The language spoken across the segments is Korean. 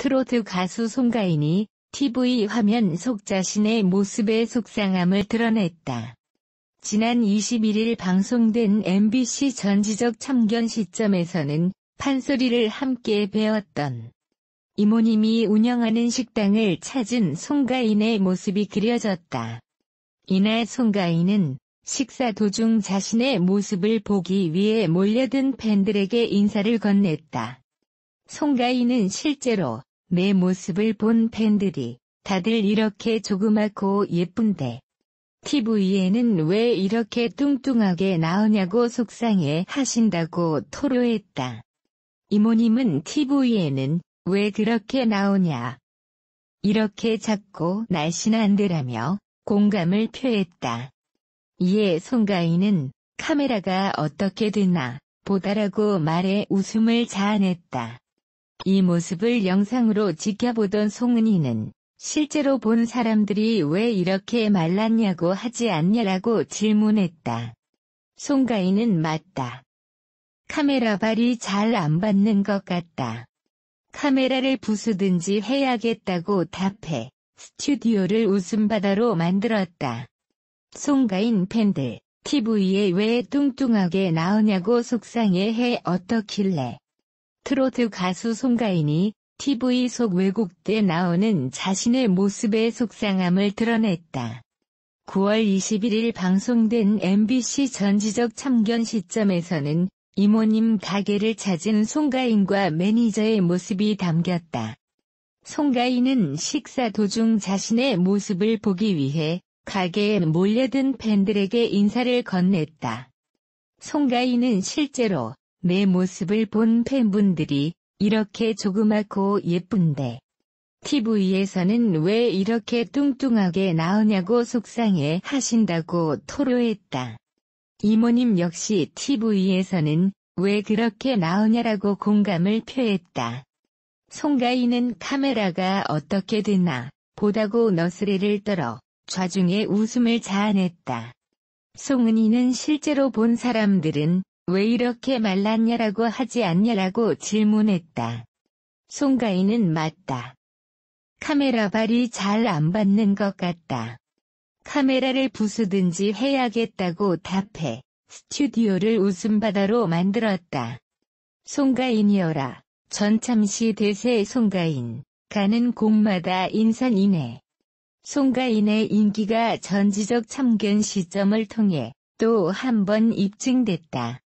트로트 가수 송가인이 TV 화면 속 자신의 모습에 속상함을 드러냈다. 지난 21일 방송된 MBC 전지적 참견 시점에서는 판소리를 함께 배웠던 이모님이 운영하는 식당을 찾은 송가인의 모습이 그려졌다. 이날 송가인은 식사 도중 자신의 모습을 보기 위해 몰려든 팬들에게 인사를 건넸다. 송가인은 실제로 내 모습을 본 팬들이 다들 이렇게 조그맣고 예쁜데 TV에는 왜 이렇게 뚱뚱하게 나오냐고 속상해 하신다고 토로했다. 이모님은 TV에는 왜 그렇게 나오냐. 이렇게 작고 날씬한데라며 공감을 표했다. 이에 송가인은 카메라가 어떻게 되나 보다라고 말해 웃음을 자아냈다. 이 모습을 영상으로 지켜보던 송은희는 실제로 본 사람들이 왜 이렇게 말랐냐고 하지 않냐라고 질문했다. 송가인은 맞다. 카메라 발이 잘 안 받는 것 같다. 카메라를 부수든지 해야겠다고 답해 스튜디오를 웃음바다로 만들었다. 송가인 팬들, TV에 왜 뚱뚱하게 나오냐고 속상해해 어떻길래. 트로트 가수 송가인이 TV 속왜곡때 나오는 자신의 모습의 속상함을 드러냈다. 9월 21일 방송된 MBC 전지적 참견 시점에서는 이모님 가게를 찾은 송가인과 매니저의 모습이 담겼다. 송가인은 식사 도중 자신의 모습을 보기 위해 가게에 몰려든 팬들에게 인사를 건넸다. 송가인은 실제로 내 모습을 본 팬분들이 이렇게 조그맣고 예쁜데 TV에서는 왜 이렇게 뚱뚱하게 나오냐고 속상해 하신다고 토로했다. 이모님 역시 TV에서는 왜 그렇게 나오냐라고 공감을 표했다. 송가인은 카메라가 어떻게 되나 보다고 너스레를 떨어 좌중에 웃음을 자아냈다. 송은이는 실제로 본 사람들은 왜 이렇게 말랐냐라고 하지 않냐라고 질문했다. 송가인은 맞다. 카메라 발이 잘 안 받는 것 같다. 카메라를 부수든지 해야겠다고 답해 스튜디오를 웃음바다로 만들었다. 송가인이어라. 전참시 대세 송가인. 가는 곳마다 인산이해 송가인의 인기가 전지적 참견 시점을 통해 또 한 번 입증됐다.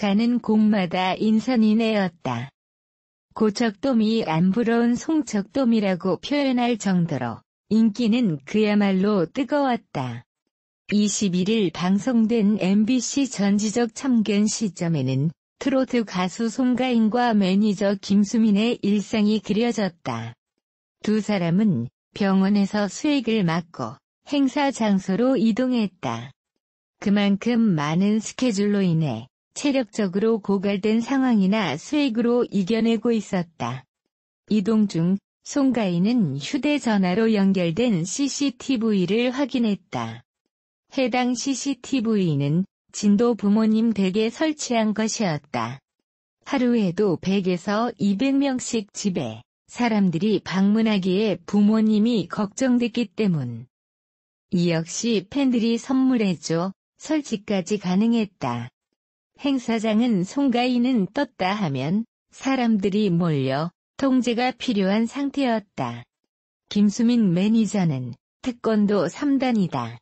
가는 곳마다 인선이내었다 고척돔이 안 부러운 송척돔이라고 표현할 정도로 인기는 그야말로 뜨거웠다. 21일 방송된 MBC 전지적 참견 시점에는 트로트 가수 송가인과 매니저 김수민의 일상이 그려졌다. 두 사람은 병원에서 수액을 맞고 행사 장소로 이동했다. 그만큼 많은 스케줄로 인해 체력적으로 고갈된 상황이나 수액으로 이겨내고 있었다. 이동 중 송가인은 휴대전화로 연결된 CCTV를 확인했다. 해당 CCTV는 진도 부모님 댁에 설치한 것이었다. 하루에도 100에서 200명씩 집에 사람들이 방문하기에 부모님이 걱정됐기 때문. 이 역시 팬들이 선물해줘 설치까지 가능했다. 행사장은 송가인은 떴다 하면 사람들이 몰려 통제가 필요한 상태였다. 김수민 매니저는 태권도 3단이다.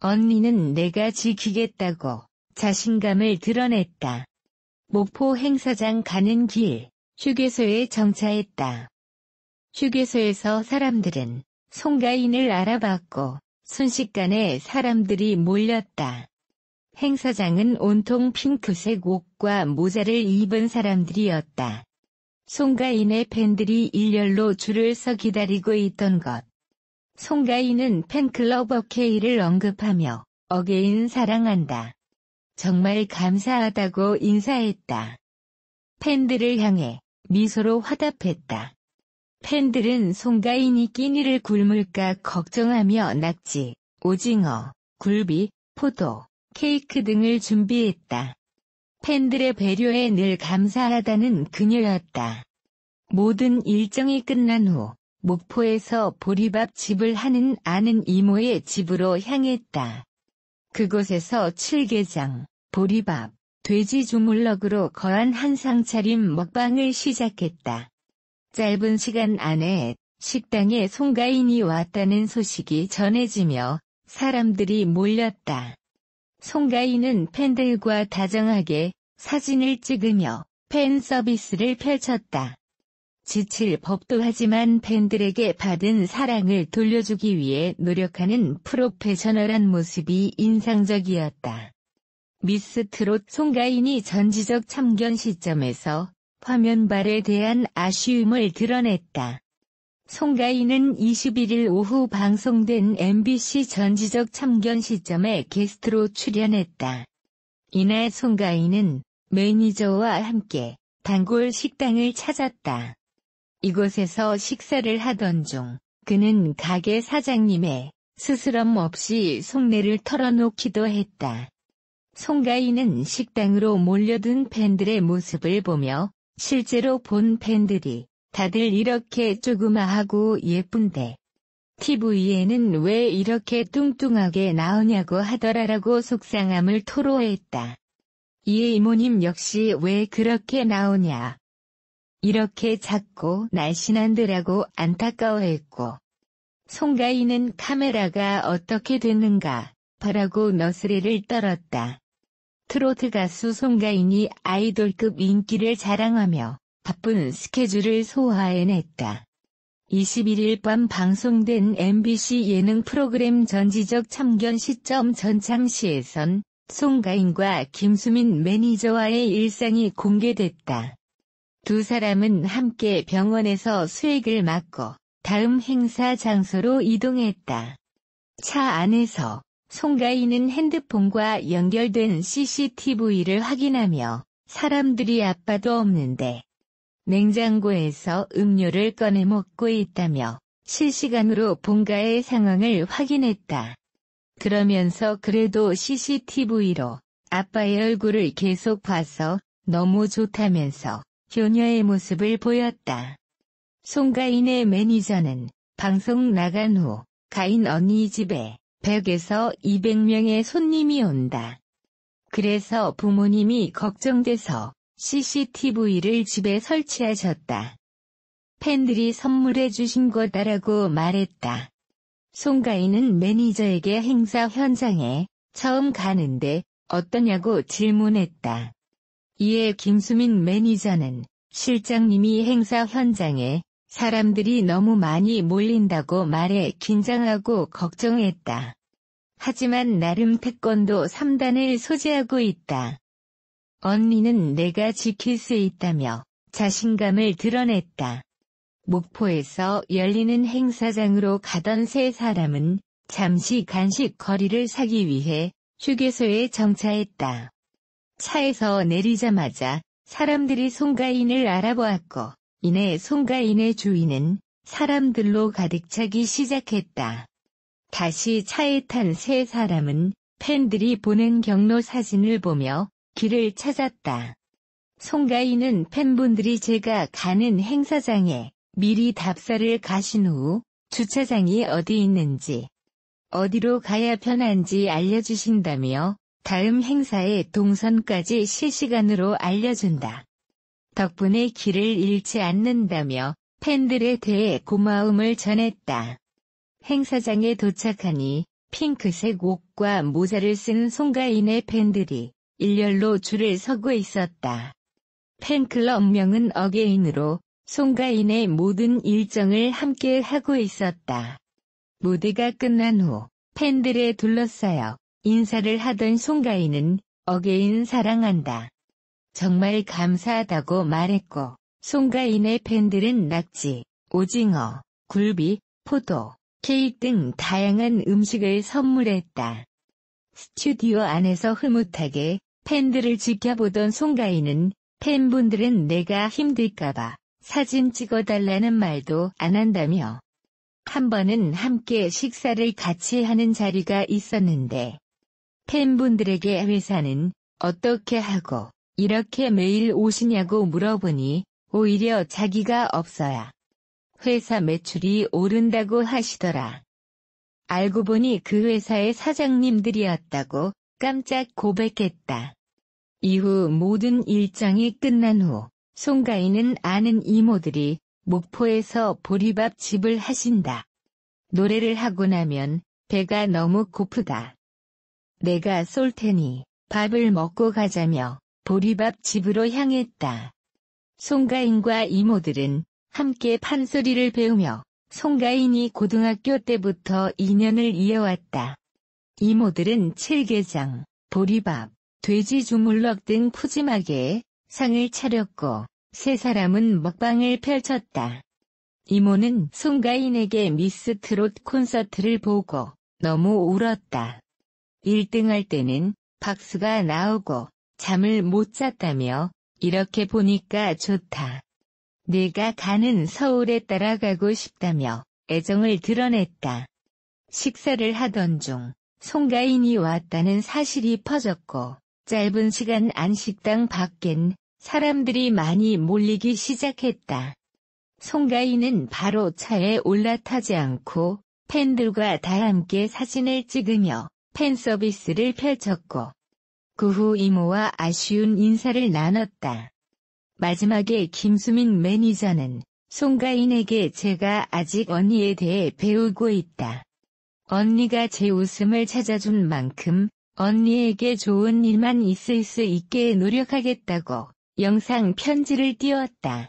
언니는 내가 지키겠다고 자신감을 드러냈다. 목포 행사장 가는 길, 휴게소에 정차했다. 휴게소에서 사람들은 송가인을 알아봤고 순식간에 사람들이 몰렸다. 행사장은 온통 핑크색 옷과 모자를 입은 사람들이었다. 송가인의 팬들이 일렬로 줄을 서 기다리고 있던 것. 송가인은 팬클럽 어케이를 언급하며 어게인 사랑한다. 정말 감사하다고 인사했다. 팬들을 향해 미소로 화답했다. 팬들은 송가인이 끼니를 굶을까 걱정하며 낙지, 오징어, 굴비, 포도, 케이크 등을 준비했다. 팬들의 배려에 늘 감사하다는 그녀였다. 모든 일정이 끝난 후 목포에서 보리밥 집을 하는 아는 이모의 집으로 향했다. 그곳에서 칠개장, 보리밥, 돼지 주물럭으로 거한 한상 차림 먹방을 시작했다. 짧은 시간 안에 식당에 송가인이 왔다는 소식이 전해지며 사람들이 몰렸다. 송가인은 팬들과 다정하게 사진을 찍으며 팬 서비스를 펼쳤다. 지칠 법도 하지만 팬들에게 받은 사랑을 돌려주기 위해 노력하는 프로페셔널한 모습이 인상적이었다. 미스 트롯 송가인이 전지적 참견 시점에서 화면발에 대한 아쉬움을 드러냈다. 송가인은 21일 오후 방송된 MBC 전지적 참견 시점에 게스트로 출연했다. 이날 송가인은 매니저와 함께 단골 식당을 찾았다. 이곳에서 식사를 하던 중 그는 가게 사장님의 스스럼 없이 속내를 털어놓기도 했다. 송가인은 식당으로 몰려든 팬들의 모습을 보며 실제로 본 팬들이 다들 이렇게 조그마하고 예쁜데. TV에는 왜 이렇게 뚱뚱하게 나오냐고 하더라라고 속상함을 토로했다. 이에 이모님 역시 왜 그렇게 나오냐. 이렇게 작고 날씬한데라고 안타까워했고. 송가인은 카메라가 어떻게 됐는가 바라고 너스레를 떨었다. 트로트 가수 송가인이 아이돌급 인기를 자랑하며 바쁜 스케줄을 소화해냈다. 21일 밤 방송된 MBC 예능 프로그램 전지적 참견 시점 전창시에선 송가인과 김수민 매니저와의 일상이 공개됐다. 두 사람은 함께 병원에서 수액을 맞고 다음 행사 장소로 이동했다. 차 안에서 송가인은 핸드폰과 연결된 CCTV를 확인하며 사람들이 아빠도 없는데 냉장고에서 음료를 꺼내 먹고 있다며 실시간으로 본가의 상황을 확인했다. 그러면서 그래도 CCTV로 아빠의 얼굴을 계속 봐서 너무 좋다면서 효녀의 모습을 보였다. 송가인의 매니저는 방송 나간 후 가인 언니 집에 100에서 200명의 손님이 온다. 그래서 부모님이 걱정돼서 CCTV를 집에 설치하셨다. 팬들이 선물해 주신 거다라고 말했다. 송가인은 매니저에게 행사 현장에 처음 가는데 어떠냐고 질문했다. 이에 김수민 매니저는 실장님이 행사 현장에 사람들이 너무 많이 몰린다고 말해 긴장하고 걱정했다. 하지만 나름 태권도 3단을 소지하고 있다. 언니는 내가 지킬 수 있다며 자신감을 드러냈다. 목포에서 열리는 행사장으로 가던 세 사람은 잠시 간식 거리를 사기 위해 휴게소에 정차했다. 차에서 내리자마자 사람들이 송가인을 알아보았고 이내 송가인의 주인은 사람들로 가득 차기 시작했다. 다시 차에 탄 세 사람은 팬들이 보낸 경로 사진을 보며 길을 찾았다. 송가인은 팬분들이 제가 가는 행사장에 미리 답사를 가신 후 주차장이 어디 있는지 어디로 가야 편한지 알려주신다며 다음 행사의 동선까지 실시간으로 알려준다. 덕분에 길을 잃지 않는다며 팬들에 대해 고마움을 전했다. 행사장에 도착하니 핑크색 옷과 모자를 쓴 송가인의 팬들이 일렬로 줄을 서고 있었다. 팬클럽명은 어게인으로 송가인의 모든 일정을 함께 하고 있었다. 무대가 끝난 후 팬들에 둘러싸여 인사를 하던 송가인은 어게인 사랑한다. 정말 감사하다고 말했고 송가인의 팬들은 낙지, 오징어, 굴비, 포도, 케이크 등 다양한 음식을 선물했다. 스튜디오 안에서 흐뭇하게 팬들을 지켜보던 송가인은 팬분들은 내가 힘들까봐 사진 찍어달라는 말도 안 한다며 한 번은 함께 식사를 같이 하는 자리가 있었는데 팬분들에게 회사는 어떻게 하고 이렇게 매일 오시냐고 물어보니 오히려 자기가 없어야 회사 매출이 오른다고 하시더라. 알고 보니 그 회사의 사장님들이었다고 깜짝 고백했다. 이후 모든 일정이 끝난 후 송가인은 아는 이모들이 목포에서 보리밥 집을 하신다. 노래를 하고 나면 배가 너무 고프다. 내가 쏠 테니 밥을 먹고 가자며 보리밥 집으로 향했다. 송가인과 이모들은 함께 판소리를 배우며 송가인이 고등학교 때부터 인연을 이어왔다. 이모들은 칠개장, 보리밥, 돼지 주물럭 등 푸짐하게 상을 차렸고 세 사람은 먹방을 펼쳤다. 이모는 송가인에게 미스 트롯 콘서트를 보고 너무 울었다. 1등할 때는 박수가 나오고 잠을 못 잤다며 이렇게 보니까 좋다. 내가 가는 서울에 따라가고 싶다며 애정을 드러냈다. 식사를 하던 중 송가인이 왔다는 사실이 퍼졌고 짧은 시간 안식당 밖엔 사람들이 많이 몰리기 시작했다. 송가인은 바로 차에 올라타지 않고 팬들과 다 함께 사진을 찍으며 팬 서비스를 펼쳤고 그 후 이모와 아쉬운 인사를 나눴다. 마지막에 김수민 매니저는 송가인에게 제가 아직 언니에 대해 배우고 있다. 언니가 제 웃음을 찾아준 만큼 언니에게 좋은 일만 있을 수 있게 노력하겠다고 영상 편지를 띄웠다.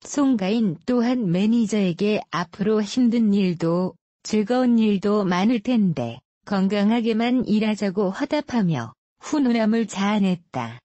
송가인 또한 매니저에게 앞으로 힘든 일도 즐거운 일도 많을 텐데 건강하게만 일하자고 화답하며 훈훈함을 자아냈다.